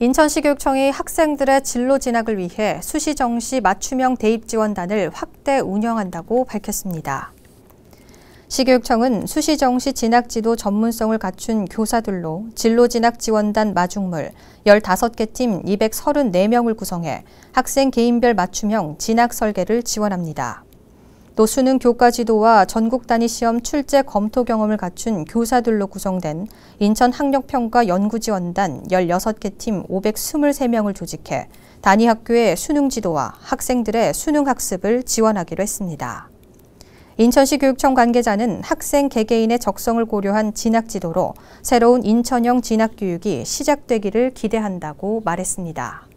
인천시 교육청이 학생들의 진로 진학을 위해 수시 정시 맞춤형 대입 지원단을 확대 운영한다고 밝혔습니다. 시교육청은 수시 정시 진학 지도 전문성을 갖춘 교사들로 진로 진학 지원단 마중물 15개 팀 234명을 구성해 학생 개인별 맞춤형 진학 설계를 지원합니다. 또 수능 교과 지도와 전국 단위 시험 출제 검토 경험을 갖춘 교사들로 구성된 인천 학력평가 연구지원단 16개 팀 523명을 조직해 단위 학교의 수능 지도와 학생들의 수능 학습을 지원하기로 했습니다. 인천시 교육청 관계자는 학생 개개인의 적성을 고려한 진학 지도로 새로운 인천형 진학 교육이 시작되기를 기대한다고 말했습니다.